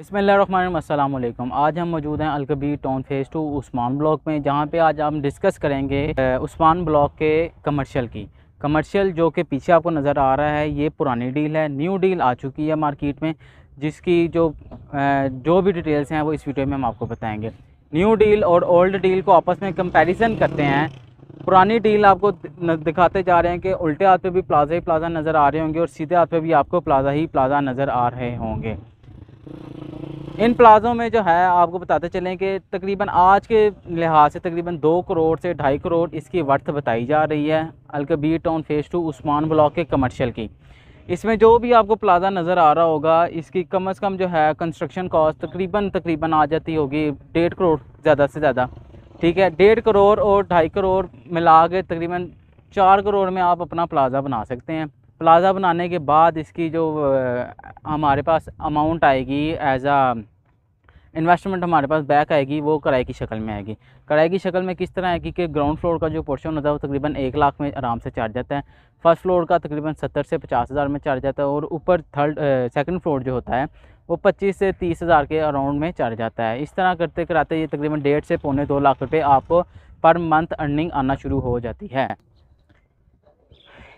बसमिलकुम आज हम मौजूद हैं Alkabir town phase two Usman block में जहाँ पे आज हम डिस्कस करेंगे उस्मान ब्लॉक के कमर्शियल की कमर्शियल जो कि पीछे आपको नज़र आ रहा है ये पुरानी डील है न्यू डील आ चुकी है मार्केट में जिसकी जो जो भी डिटेल्स हैं वो इस वीडियो में हम आपको बताएँगे न्यू डील और ओल्ड डील को आपस में कंपेरिज़न करते हैं पुरानी डील आपको दिखाते जा रहे हैं कि उल्टे हाथ पे भी प्लाजा ही प्लाजा नज़र आ रहे होंगे और सीधे हाथ पे भी आपको प्लाजा ही प्लाजा नज़र आ रहे होंगे इन प्लाज़ों में जो है आपको बताते चलें कि तकरीबन आज के लिहाज से तकरीबन दो करोड़ से ढाई करोड़ इसकी वर्थ बताई जा रही है Alkabir town phase two Usman block के कमर्शियल की इसमें जो भी आपको प्लाजा नज़र आ रहा होगा इसकी कम अज़ कम जो है कंस्ट्रक्शन कॉस्ट तकरीबन तकरीबन आ जाती होगी डेढ़ करोड़ ज़्यादा से ज़्यादा ठीक है डेढ़ करोड़ और ढाई करोड़ मिला के तकरीबन चार करोड़ में आप अपना प्लाज़ा बना सकते हैं प्लाज़ा बनाने के बाद इसकी जो हमारे पास अमाउंट आएगी एज आ इन्वेस्टमेंट हमारे पास बैक आएगी वो कराए की शक्ल में आएगी कराए की शक्ल में किस तरह आएगी कि ग्राउंड फ्लोर का जो पोर्शन होता है वो तकरीबन एक लाख में आराम से चार्ज जाता है फर्स्ट फ्लोर का तकरीबन सत्तर से पचास हज़ार में चार्ज जाता है और ऊपर थर्ड सेकंड फ्लोर जो होता है वो पच्चीस से तीस हज़ार के अराउंड में चार्ज जाता है इस तरह करते कराते ये तकरीबन डेढ़ से पौने दो लाख रुपये आपको पर मंथ अर्निंग आना शुरू हो जाती है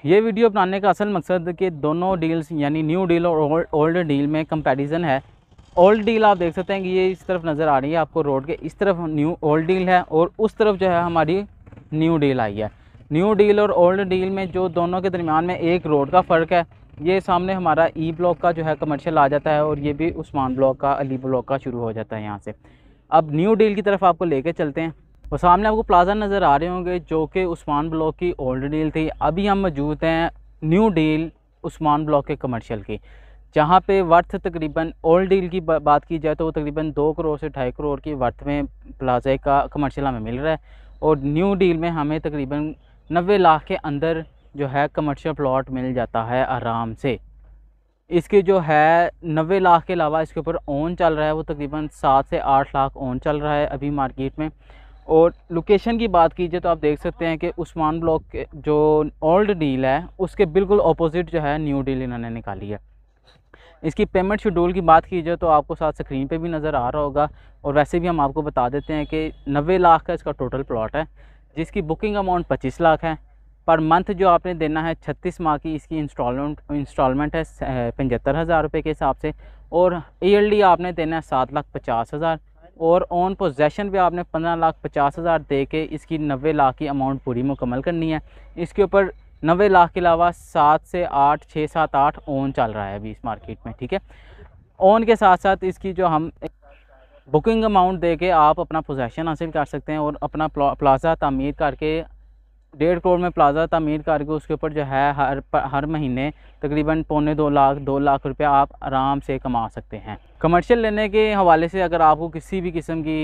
ये वीडियो बनाने का असल मकसद कि दोनों डील्स यानी न्यू डील और ओल्ड डील में कंपैरिजन है ओल्ड डील आप देख सकते हैं कि ये इस तरफ नज़र आ रही है आपको रोड के इस तरफ न्यू ओल्ड डील है और उस तरफ जो है हमारी न्यू डील आई है न्यू डील और ओल्ड डील में जो दोनों के दरमियान में एक रोड का फ़र्क है ये सामने हमारा ई ब्लॉक का जो है कमर्शियल आ जाता है और ये भी उस्मान ब्लॉक का अली ब्लॉक का शुरू हो जाता है यहाँ से अब न्यू डील की तरफ आपको लेके चलते हैं और सामने आपको प्लाजा नज़र आ रहे होंगे जो कि उस्मान ब्लॉक की ओल्ड डील थी अभी हम मौजूद हैं न्यू डील उस्मान ब्लॉक के कमर्शियल की जहाँ पे वर्थ तकरीबन ओल्ड डील की बात की जाए तो वो तकरीबन दो करोड़ से ढाई करोड़ की वर्थ में प्लाजे का कमर्शियल हमें मिल रहा है और न्यू डील में हमें तकरीबन नबे लाख के अंदर जो है कमर्शियल प्लॉट मिल जाता है आराम से इसके जो है नबे लाख के अलावा इसके ऊपर ओन चल रहा है वो तकरीबन सात से आठ लाख ओन चल रहा है अभी मार्केट में और लोकेशन की बात कीजिए तो आप देख सकते हैं कि उस्मान ब्लॉक जो ओल्ड डील है उसके बिल्कुल अपोजिट जो है न्यू डील इन्होंने निकाली है इसकी पेमेंट शेड्यूल की बात की जाए तो आपको साथ स्क्रीन पे भी नज़र आ रहा होगा और वैसे भी हम आपको बता देते हैं कि नबे लाख का इसका टोटल प्लॉट है जिसकी बुकिंग अमाउंट पच्चीस लाख है पर मंथ जो आपने देना है छत्तीस माह की इसकी इंस्टॉलमेंट इंस्टॉलमेंट है पचहत्तर हज़ार रुपये के हिसाब से और ईयरली e आपने देना है सात लाख पचास हज़ार और ऑन पोजेसन पे आपने पंद्रह लाख पचास हज़ार दे के इसकी नबे लाख की अमाउंट पूरी मुकम्मल करनी है इसके ऊपर नबे लाख के अलावा सात से आठ छः सात आठ ओन चल रहा है अभी इस मार्केट में ठीक है ओन के साथ साथ इसकी जो हम बुकिंग अमाउंट दे के आप अपना पोजेसन हासिल कर सकते हैं और अपना प्लाजा तमीर करके डेढ़ करोड़ में प्लाजा तमीर करके उसके ऊपर जो है हर हर महीने तकरीबन पौने दो लाख दो लाख रुपया आप आराम से कमा सकते हैं कमर्शियल लेने के हवाले से अगर आपको किसी भी किस्म की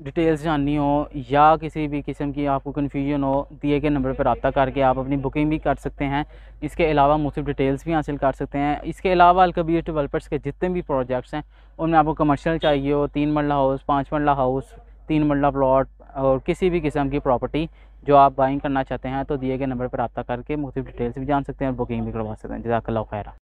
डिटेल्स जाननी हो या किसी भी किस्म की आपको कन्फ्यूजन हो दिए गए नंबर पर रबा करके आप अपनी बुकिंग भी कर सकते हैं इसके अलावा मुसिफ डिटेल्स भी हासिल कर सकते हैं इसके अलावा अलकबीर डेवलपर्स के जितने भी प्रोजेक्ट्स हैं उनमें आपको कमर्शियल चाहिए हो तीन मरला हाउस पाँच मरला हाउस तीन मरला प्लाट और किसी भी किस्म की प्रॉपर्टी जो आप बाइंग करना चाहते हैं तो दिए गए नंबर पर रबा करके मुख्तु डिटेल्स भी जान सकते हैं और बुकिंग भी करवा सकते हैं जजाकल्ला खैरा